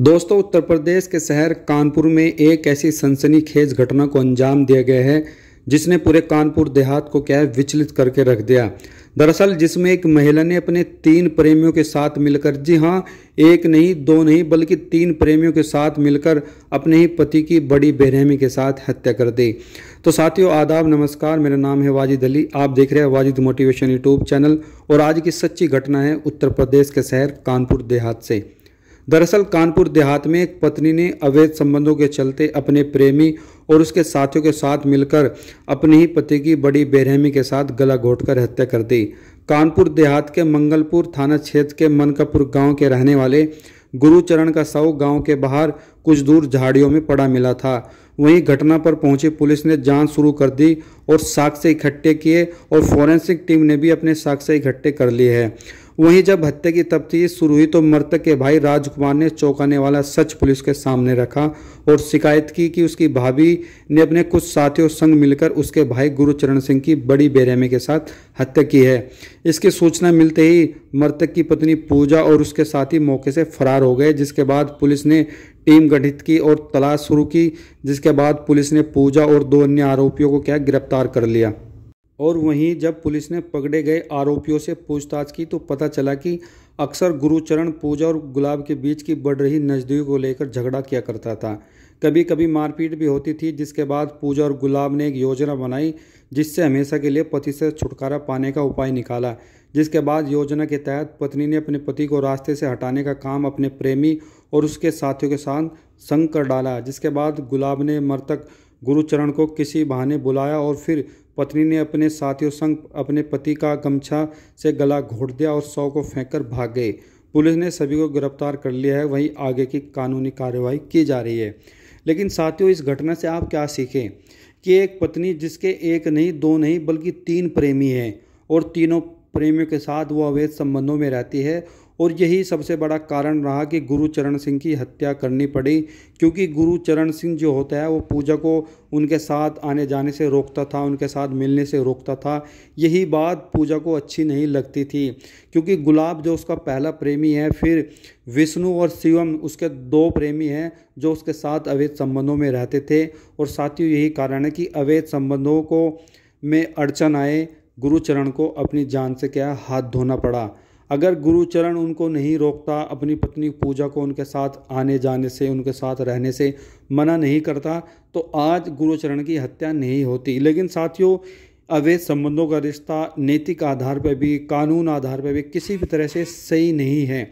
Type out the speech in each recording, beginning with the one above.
दोस्तों उत्तर प्रदेश के शहर कानपुर में एक ऐसी सनसनीखेज घटना को अंजाम दिया गया है जिसने पूरे कानपुर देहात को क्या है विचलित करके रख दिया दरअसल जिसमें एक महिला ने अपने तीन प्रेमियों के साथ मिलकर जी हाँ एक नहीं दो नहीं बल्कि तीन प्रेमियों के साथ मिलकर अपने ही पति की बड़ी बेरहमी के साथ हत्या कर दी तो साथियों आदाब नमस्कार मेरा नाम है वाजिद अली आप देख रहे हैं वाजिद मोटिवेशन यूट्यूब चैनल और आज की सच्ची घटना है उत्तर प्रदेश के शहर कानपुर देहात से दरअसल कानपुर देहात में एक पत्नी ने अवैध संबंधों के चलते अपने प्रेमी और उसके साथियों के साथ मिलकर अपने ही पति की बड़ी बेरहमी के साथ गला घोटकर हत्या कर दी कानपुर देहात के मंगलपुर थाना क्षेत्र के मनकापुर गांव के रहने वाले गुरुचरण का शव गांव के बाहर कुछ दूर झाड़ियों में पड़ा मिला था वहीं घटना पर पहुंची पुलिस ने जांच शुरू कर दी और साक्ष्य इकट्ठे किए और फॉरेंसिक टीम ने भी अपने साक्ष्य इकट्ठे कर लिए हैं वहीं जब हत्या की तफ्तीश शुरू हुई तो मृतक के भाई राजकुमार ने चौंकाने वाला सच पुलिस के सामने रखा और शिकायत की कि उसकी भाभी ने अपने कुछ साथियों संग मिलकर उसके भाई गुरुचरण सिंह की बड़ी बेरहमी के साथ हत्या की है इसकी सूचना मिलते ही मृतक की पत्नी पूजा और उसके साथी मौके से फरार हो गए जिसके बाद पुलिस ने टीम गठित की और तलाश शुरू की जिसके बाद पुलिस ने पूजा और दो अन्य आरोपियों को क्या गिरफ्तार कर लिया और वहीं जब पुलिस ने पकड़े गए आरोपियों से पूछताछ की तो पता चला कि अक्सर गुरुचरण पूजा और गुलाब के बीच की बढ़ रही नजदीक को लेकर झगड़ा किया करता था कभी कभी मारपीट भी होती थी जिसके बाद पूजा और गुलाब ने एक योजना बनाई जिससे हमेशा के लिए पति से छुटकारा पाने का उपाय निकाला जिसके बाद योजना के तहत पत्नी ने अपने पति को रास्ते से हटाने का काम अपने प्रेमी और उसके साथियों के साथ संग कर डाला जिसके बाद गुलाब ने मृतक गुरुचरण को किसी बहाने बुलाया और फिर पत्नी ने अपने साथियों संग अपने पति का गमछा से गला घोट दिया और सौ को फेंक कर भाग गए पुलिस ने सभी को गिरफ्तार कर लिया है वहीं आगे की कानूनी कार्रवाई की जा रही है लेकिन साथियों इस घटना से आप क्या सीखें कि एक पत्नी जिसके एक नहीं दो नहीं बल्कि तीन प्रेमी हैं और तीनों प्रेमियों के साथ वो अवैध संबंधों में रहती है और यही सबसे बड़ा कारण रहा कि गुरु चरण सिंह की हत्या करनी पड़ी क्योंकि गुरु चरण सिंह जो होता है वो पूजा को उनके साथ आने जाने से रोकता था उनके साथ मिलने से रोकता था यही बात पूजा को अच्छी नहीं लगती थी क्योंकि गुलाब जो उसका पहला प्रेमी है फिर विष्णु और शिवम उसके दो प्रेमी हैं जो उसके साथ अवैध संबंधों में रहते थे और साथियों यही कारण है कि अवैध संबंधों को में अड़चन आए गुरुचरण को अपनी जान से क्या हाथ धोना पड़ा अगर गुरुचरण उनको नहीं रोकता अपनी पत्नी पूजा को उनके साथ आने जाने से उनके साथ रहने से मना नहीं करता तो आज गुरुचरण की हत्या नहीं होती लेकिन साथियों अवैध संबंधों का रिश्ता नैतिक आधार पर भी कानून आधार पर भी किसी भी तरह से सही नहीं है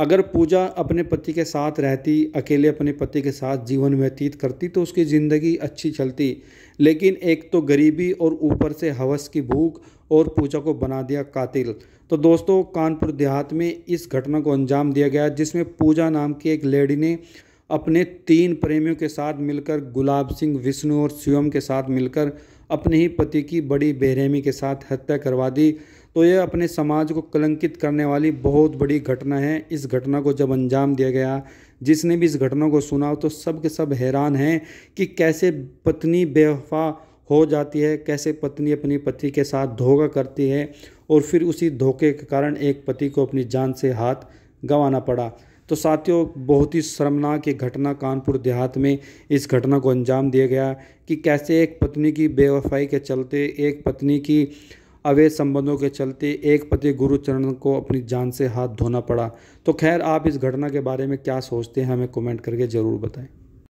अगर पूजा अपने पति के साथ रहती अकेले अपने पति के साथ जीवन व्यतीत करती तो उसकी ज़िंदगी अच्छी चलती लेकिन एक तो गरीबी और ऊपर से हवस की भूख और पूजा को बना दिया कातिल तो दोस्तों कानपुर देहात में इस घटना को अंजाम दिया गया जिसमें पूजा नाम की एक लेडी ने अपने तीन प्रेमियों के साथ मिलकर गुलाब सिंह विष्णु और शिवम के साथ मिलकर अपने ही पति की बड़ी बेरहमी के साथ हत्या करवा दी तो यह अपने समाज को कलंकित करने वाली बहुत बड़ी घटना है इस घटना को जब अंजाम दिया गया जिसने भी इस घटना को सुना तो सब के सब हैरान हैं कि कैसे पत्नी बेवफा हो जाती है कैसे पत्नी अपनी पति के साथ धोखा करती है और फिर उसी धोखे के कारण एक पति को अपनी जान से हाथ गंवाना पड़ा तो साथियों बहुत ही शर्मनाक ये घटना कानपुर देहात में इस घटना को अंजाम दिया गया कि कैसे एक पत्नी की बेवफाई के चलते एक पत्नी की अवैध संबंधों के चलते एक पति गुरु चरण को अपनी जान से हाथ धोना पड़ा तो खैर आप इस घटना के बारे में क्या सोचते हैं हमें कमेंट करके ज़रूर बताएं